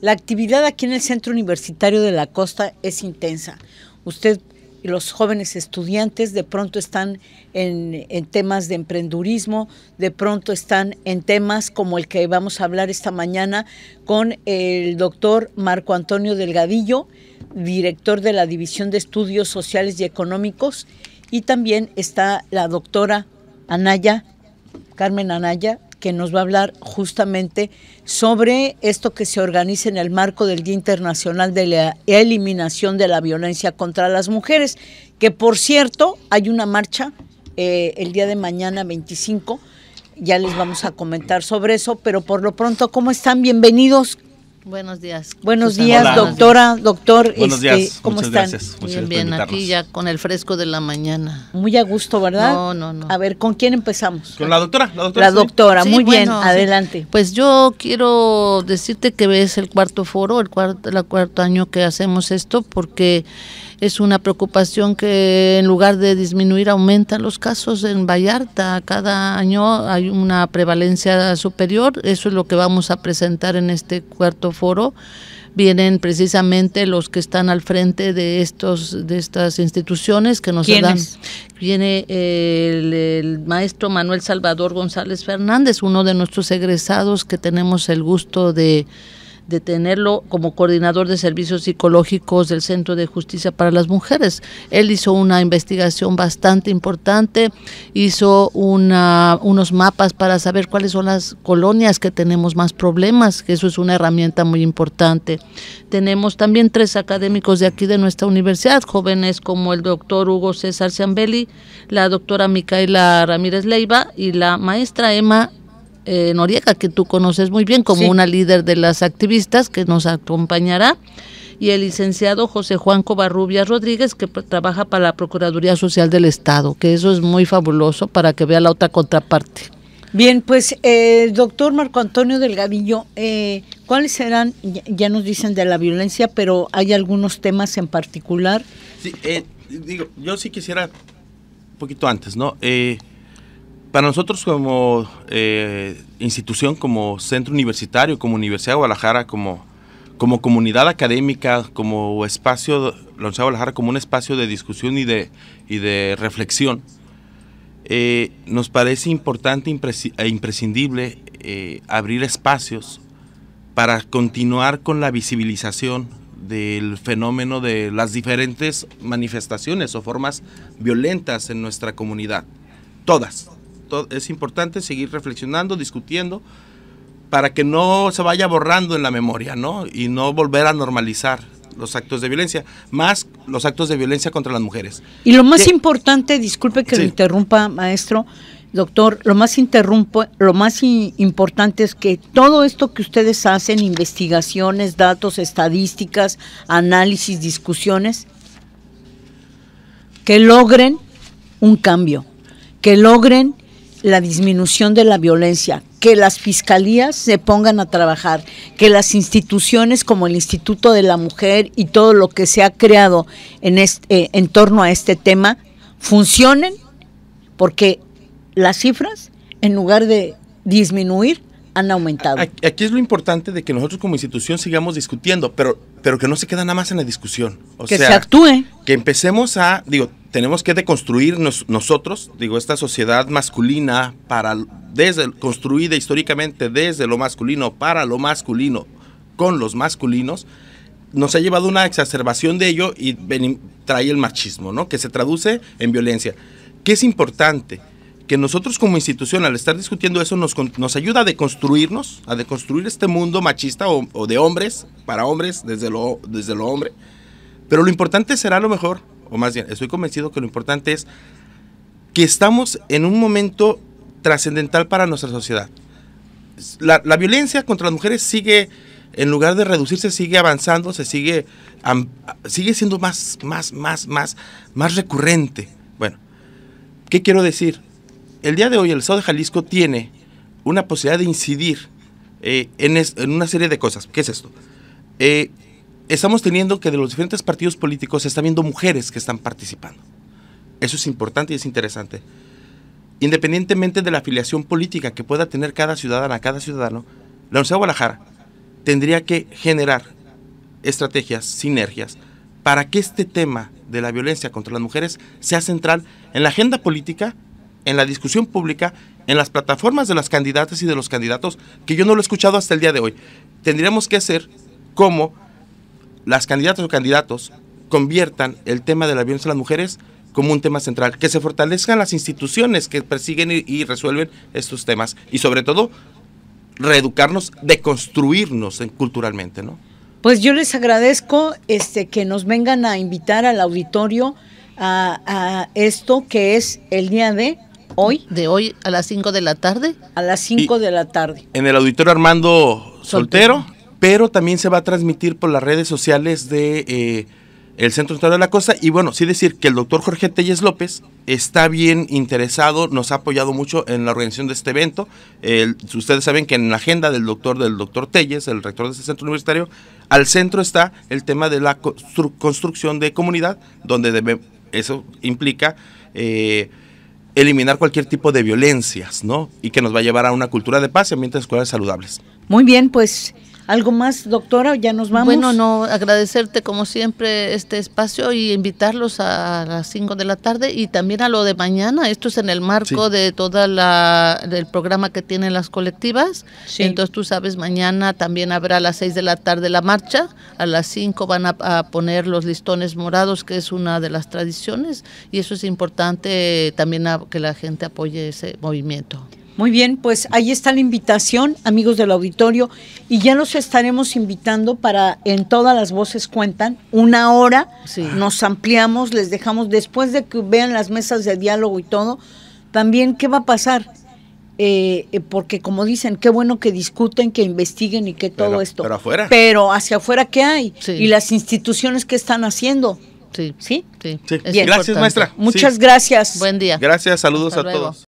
La actividad aquí en el Centro Universitario de la Costa es intensa. Usted y los jóvenes estudiantes de pronto están en, temas de emprendurismo, de pronto están en temas como el que vamos a hablar esta mañana con el doctor Marco Antonio Delgadillo, director de la División de Estudios Sociales y Económicos, y también está la doctora Anaya, Carmen Anaya, que nos va a hablar justamente sobre esto que se organiza en el marco del Día Internacional de la Eliminación de la Violencia contra las Mujeres, que por cierto hay una marcha eh, el día de mañana 25, ya les vamos a comentar sobre eso, pero por lo pronto, ¿cómo están? Bienvenidos, Buenos días. Buenos días, doctora, doctor. Buenos este, días. ¿Cómo están? bien, bien, aquí ya con el fresco de la mañana. Muy a gusto, ¿verdad? No, no, no. A ver, ¿con quién empezamos? Con la doctora. La doctora, muy bien, adelante. Pues yo quiero decirte que es el cuarto foro, el cuarto, el cuarto año que hacemos esto, porque es una preocupación que en lugar de disminuir aumentan los casos en Vallarta. Cada año hay una prevalencia superior, eso es lo que vamos a presentar en este cuarto foro. Vienen precisamente los que están al frente de estos de estas instituciones que nos dan. Viene el maestro Manuel Salvador González Fernández, uno de nuestros egresados que tenemos el gusto de de tenerlo como coordinador de servicios psicológicos del Centro de Justicia para las Mujeres. Él hizo una investigación bastante importante, hizo una, unos mapas para saber cuáles son las colonias que tenemos más problemas, que eso es una herramienta muy importante. Tenemos también tres académicos de aquí de nuestra universidad, jóvenes como el doctor Hugo César Ciambelli, la doctora Micaela Ramírez Leiva y la maestra Emma eh, Noriega, que tú conoces muy bien como una líder de las activistas que nos acompañará, y el licenciado José Juan Covarrubias Rodríguez, que trabaja para la Procuraduría Social del Estado, que eso es muy fabuloso para que vea la otra contraparte. Bien, pues eh, doctor Marco Antonio del eh, ¿cuáles serán, ya nos dicen de la violencia, pero hay algunos temas en particular? Sí, eh, digo, yo sí quisiera, un poquito antes, ¿no? Eh, para nosotros como eh, institución, como centro universitario, como Universidad de Guadalajara, como, comunidad académica, como espacio, la Universidad de Guadalajara como un espacio de discusión y de, de reflexión, eh, nos parece importante e imprescindible eh, abrir espacios para continuar con la visibilización del fenómeno de las diferentes manifestaciones o formas violentas en nuestra comunidad. Todas, es importante seguir reflexionando, discutiendo, para que no se vaya borrando en la memoria, ¿no? Y no volver a normalizar los actos de violencia, más los actos de violencia contra las mujeres. Y lo más importante, disculpe que me lo interrumpa, maestro, doctor, lo más interrumpo, lo más importante es que todo esto que ustedes hacen, investigaciones, datos, estadísticas, análisis, discusiones, que logren un cambio, que logren la disminución de la violencia, que las fiscalías se pongan a trabajar, que las instituciones como el Instituto de la Mujer y todo lo que se ha creado en, eh, en torno a este tema funcionen, porque las cifras, en lugar de disminuir, han aumentado. Aquí es lo importante de que nosotros como institución sigamos discutiendo, pero, pero que no se queda nada más en la discusión. O que se actúe. Que empecemos a, digo, tenemos que deconstruir nosotros, digo, esta sociedad masculina para desde construida históricamente desde lo masculino para lo masculino con los masculinos nos ha llevado una exacerbación de ello y trae el machismo, ¿no? Que se traduce en violencia. ¿Qué es importante? Que nosotros como institución, al estar discutiendo eso, nos, nos ayuda a deconstruirnos, a deconstruir este mundo machista o, de hombres, para hombres, desde lo, desde lo hombre. Pero lo importante será lo mejor o más bien, estoy convencido que lo importante es que estamos en un momento trascendental para nuestra sociedad. La, violencia contra las mujeres sigue, en lugar de reducirse, sigue avanzando, se sigue, sigue siendo más, más, más, más, más recurrente. Bueno, ¿qué quiero decir? El día de hoy el Estado de Jalisco tiene una posibilidad de incidir eh, en, en, una serie de cosas. ¿Qué es esto? Eh, estamos teniendo que de los diferentes partidos políticos se están viendo mujeres que están participando. Eso es importante y es interesante. Independientemente de la afiliación política que pueda tener cada ciudadana, cada ciudadano, la Universidad de Guadalajara tendría que generar estrategias, sinergias, para que este tema de la violencia contra las mujeres sea central en la agenda política, en la discusión pública, en las plataformas de las candidatas y de los candidatos, que yo no lo he escuchado hasta el día de hoy. Tendríamos que hacer como las candidatas o candidatos conviertan el tema de la violencia a las mujeres como un tema central, que se fortalezcan las instituciones que persiguen y, resuelven estos temas y sobre todo reeducarnos, deconstruirnos culturalmente, ¿no? Pues yo les agradezco este, que nos vengan a invitar al auditorio a, esto que es el día de hoy. De hoy a las 5 de la tarde. A las 5 de la tarde. En el auditorio Armando Soltero pero también se va a transmitir por las redes sociales de eh, el Centro Central de la Costa. Y bueno, sí decir que el doctor Jorge Telles López está bien interesado, nos ha apoyado mucho en la organización de este evento. ustedes saben que en la agenda del doctor, del doctor Telles, el rector de este centro universitario, al centro está el tema de la construcción de comunidad, donde eso implica... Eh, eliminar cualquier tipo de violencias, ¿no? Y que nos va a llevar a una cultura de paz y ambientes escolares saludables. Muy bien, pues ¿Algo más, doctora? ¿Ya nos vamos? Bueno, no, agradecerte como siempre este espacio y invitarlos a las 5 de la tarde y también a lo de mañana. Esto es en el marco de toda la del programa que tienen las colectivas. Entonces tú sabes, mañana también habrá a las 6 de la tarde la marcha, a las 5 van a, poner los listones morados, que es una de las tradiciones, y eso es importante eh, también que la gente apoye ese movimiento. Muy bien, pues ahí está la invitación, amigos del auditorio, y ya los estaremos invitando para en todas las voces cuentan una hora, sí. nos ampliamos, les dejamos después de que vean las mesas de diálogo y todo, también qué va a pasar, eh, eh, porque como dicen, qué bueno que discuten, que investiguen y que todo esto. Pero afuera. Pero hacia afuera, ¿qué hay? Y las instituciones, que están haciendo? Sí. ¿Sí? sí. Gracias, maestra. Muchas gracias. Buen día. Gracias, saludos a todos.